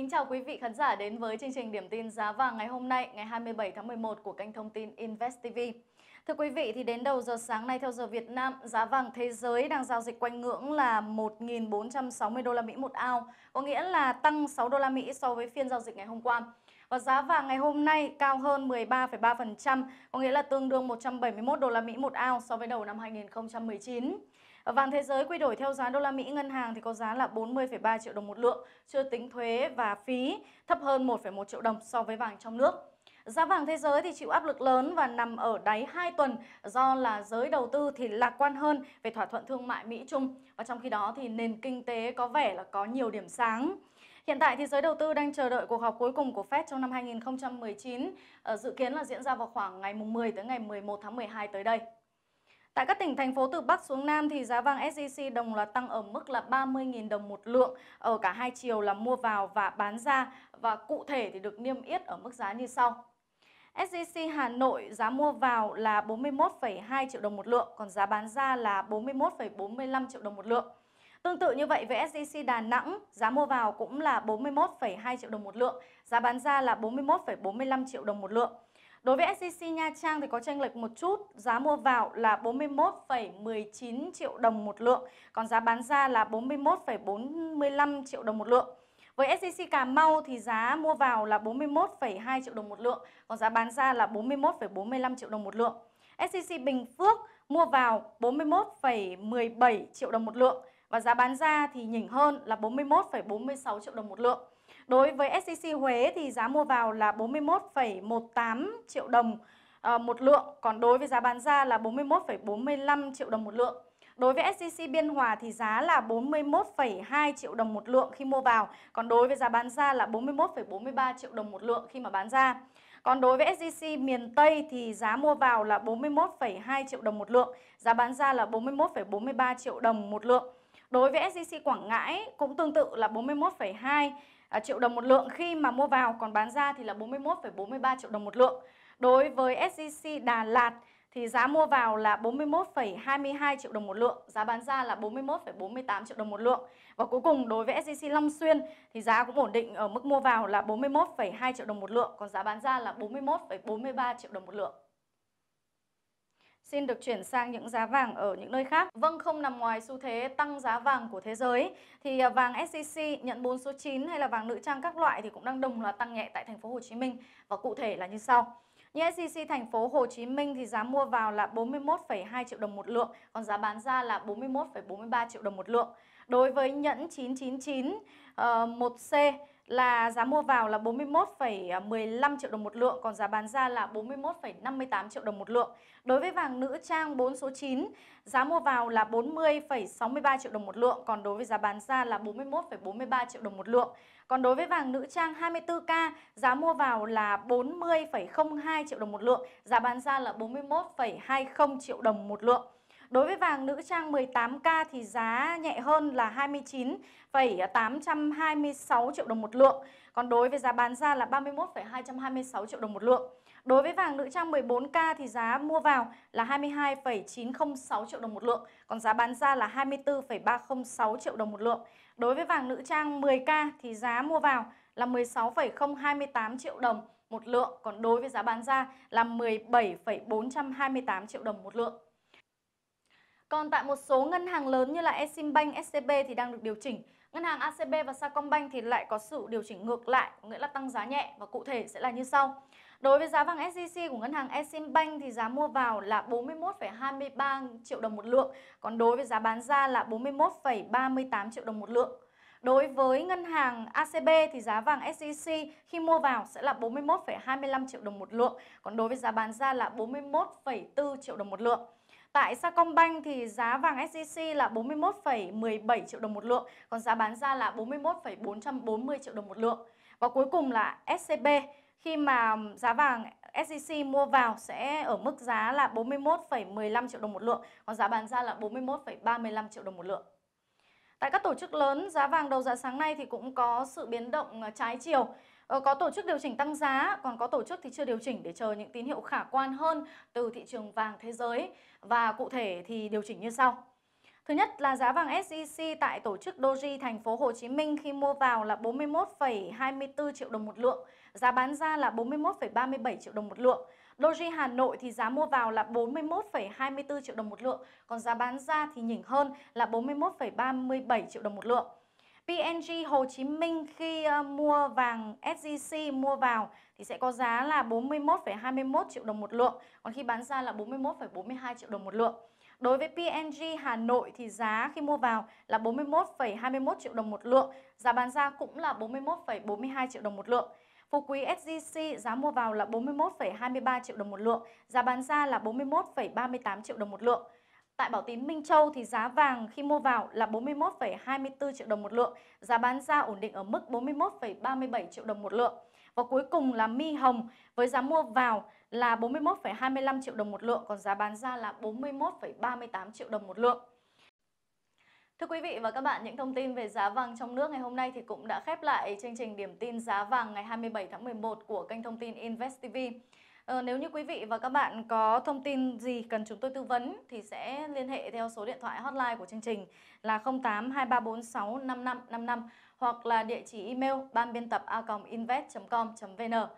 Kính chào quý vị khán giả đến với chương trình Điểm tin giá vàng ngày hôm nay, ngày 27 tháng 11 của kênh thông tin Invest TV. Thưa quý vị, thì đến đầu giờ sáng nay theo giờ Việt Nam, giá vàng thế giới đang giao dịch quanh ngưỡng là 1.460 đô la Mỹ một ao, có nghĩa là tăng 6 đô la Mỹ so với phiên giao dịch ngày hôm qua. Và giá vàng ngày hôm nay cao hơn 13,3%, có nghĩa là tương đương 171 đô la Mỹ một ounce so với đầu năm 2019. vàng thế giới quy đổi theo giá đô la Mỹ ngân hàng thì có giá là 40,3 triệu đồng một lượng, chưa tính thuế và phí, thấp hơn 1,1 triệu đồng so với vàng trong nước. Giá vàng thế giới thì chịu áp lực lớn và nằm ở đáy 2 tuần do là giới đầu tư thì lạc quan hơn về thỏa thuận thương mại Mỹ-Trung. Và trong khi đó thì nền kinh tế có vẻ là có nhiều điểm sáng. Hiện tại thì giới đầu tư đang chờ đợi cuộc họp cuối cùng của Fed trong năm 2019, ờ, dự kiến là diễn ra vào khoảng ngày 10 tới ngày 11 tháng 12 tới đây. Tại các tỉnh thành phố từ Bắc xuống Nam thì giá vàng SJC đồng loạt tăng ở mức là 30.000 đồng một lượng ở cả hai chiều là mua vào và bán ra và cụ thể thì được niêm yết ở mức giá như sau. SJC Hà Nội giá mua vào là 41,2 triệu đồng một lượng, còn giá bán ra là 41,45 triệu đồng một lượng. Tương tự như vậy, với SJC Đà Nẵng, giá mua vào cũng là 41,2 triệu đồng một lượng, giá bán ra là 41,45 triệu đồng một lượng. Đối với SJC Nha Trang thì có tranh lệch một chút, giá mua vào là 41,19 triệu đồng một lượng, còn giá bán ra là 41,45 triệu đồng một lượng. Với SJC Cà Mau thì giá mua vào là 41,2 triệu đồng một lượng, còn giá bán ra là 41,45 triệu đồng một lượng. SCC Bình Phước mua vào 41,17 triệu đồng một lượng, và giá bán ra thì nhỉnh hơn là 41,46 triệu đồng một lượng. Đối với SCC Huế thì giá mua vào là 41,18 triệu đồng một lượng, còn đối với giá bán ra là 41,45 triệu đồng một lượng. Đối với SCC Biên Hòa thì giá là 41,2 triệu đồng một lượng khi mua vào, còn đối với giá bán ra là 41,43 triệu đồng một lượng khi mà bán ra. Còn đối với SJC miền Tây thì giá mua vào là 41,2 triệu đồng một lượng, giá bán ra là 41,43 triệu đồng một lượng. Đối với SJC Quảng Ngãi cũng tương tự là 41,2 à, triệu đồng một lượng khi mà mua vào còn bán ra thì là 41,43 triệu đồng một lượng. Đối với SJC Đà Lạt thì giá mua vào là 41,22 triệu đồng một lượng, giá bán ra là 41,48 triệu đồng một lượng. Và cuối cùng đối với SJC Long Xuyên thì giá cũng ổn định ở mức mua vào là 41,2 triệu đồng một lượng, còn giá bán ra là 41,43 triệu đồng một lượng. Xin được chuyển sang những giá vàng ở những nơi khác. Vâng, không nằm ngoài xu thế tăng giá vàng của thế giới thì à, vàng SJC e nhận 4 số 9 hay là vàng nữ trang các loại thì cũng đang đồng loạt tăng nhẹ tại thành phố Hồ Chí Minh và cụ thể là như sau. Như SCC e thành phố Hồ Chí Minh thì giá mua vào là 41,2 triệu đồng một lượng, còn giá bán ra là 41,43 triệu đồng một lượng. Đối với nhẫn 999 uh, 1C là giá mua vào là 41,15 triệu đồng một lượng còn giá bán ra là 41,58 triệu đồng một lượng. Đối với vàng nữ trang 4 số 9, giá mua vào là 40,63 triệu đồng một lượng còn đối với giá bán ra là 41,43 triệu đồng một lượng. Còn đối với vàng nữ trang 24K, giá mua vào là 40,02 triệu đồng một lượng, giá bán ra là 41,20 triệu đồng một lượng. Đối với vàng nữ trang 18K thì giá nhẹ hơn là 29,826 triệu đồng một lượng. Còn đối với giá bán ra là 31,226 triệu đồng một lượng. Đối với vàng nữ trang 14K thì giá mua vào là 22,906 triệu đồng một lượng, còn giá bán ra là 24,306 triệu đồng một lượng. Đối với vàng nữ trang 10K thì giá mua vào là 16,028 triệu đồng một lượng, còn đối với giá bán ra là 17,428 triệu đồng một lượng. Còn tại một số ngân hàng lớn như là Eximbank, SCB thì đang được điều chỉnh. Ngân hàng ACB và Sacombank thì lại có sự điều chỉnh ngược lại, nghĩa là tăng giá nhẹ và cụ thể sẽ là như sau. Đối với giá vàng SJC của ngân hàng Eximbank thì giá mua vào là 41,23 triệu đồng một lượng, còn đối với giá bán ra là 41,38 triệu đồng một lượng. Đối với ngân hàng ACB thì giá vàng SJC khi mua vào sẽ là 41,25 triệu đồng một lượng, còn đối với giá bán ra là 41,4 triệu đồng một lượng. Tại Sacombank thì giá vàng SJC là 41,17 triệu đồng một lượng, còn giá bán ra là 41,440 triệu đồng một lượng. Và cuối cùng là SCB khi mà giá vàng SJC mua vào sẽ ở mức giá là 41,15 triệu đồng một lượng, còn giá bán ra là 41,35 triệu đồng một lượng. Tại các tổ chức lớn, giá vàng đầu giá sáng nay thì cũng có sự biến động à, trái chiều. Ờ, có tổ chức điều chỉnh tăng giá, còn có tổ chức thì chưa điều chỉnh để chờ những tín hiệu khả quan hơn từ thị trường vàng thế giới. Và cụ thể thì điều chỉnh như sau. Thứ nhất là giá vàng SJC e tại tổ chức Doji thành phố Hồ Chí Minh khi mua vào là 41,24 triệu đồng một lượng, giá bán ra là 41,37 triệu đồng một lượng. Doji Hà Nội thì giá mua vào là 41,24 triệu đồng một lượng, còn giá bán ra thì nhỉnh hơn là 41,37 triệu đồng một lượng. PNG Hồ Chí Minh khi ờ, mua vàng SJC mua vào thì sẽ có giá là 41,21 triệu đồng một lượng, còn khi bán ra là 41,42 triệu đồng một lượng. Đối với PNG Hà Nội thì giá khi mua vào là 41,21 triệu đồng một lượng, giá bán ra cũng là 41,42 triệu đồng một lượng. Phú Quý SJC giá mua vào là 41,23 triệu đồng một lượng, giá bán ra là 41,38 triệu đồng một lượng. Tại Bảo Tín Minh Châu thì giá vàng khi mua vào là 41,24 triệu đồng một lượng, giá bán ra ổn định ở mức 41,37 triệu đồng một lượng. Và cuối cùng là Mi Hồng với giá mua vào là 41,25 triệu đồng một lượng, còn giá bán ra là 41,38 triệu đồng một lượng. Thưa quý vị và các bạn, những thông tin về giá vàng trong nước ngày hôm nay thì cũng đã khép lại chương trình điểm tin giá vàng ngày 27 tháng 11 của kênh thông tin Invest TV. Ờ, nếu như quý vị và các bạn có thông tin gì cần chúng tôi tư vấn thì sẽ liên hệ theo số điện thoại hotline của chương trình là 0823465555 hoặc là địa chỉ email ban biên tập a.invest.com.vn.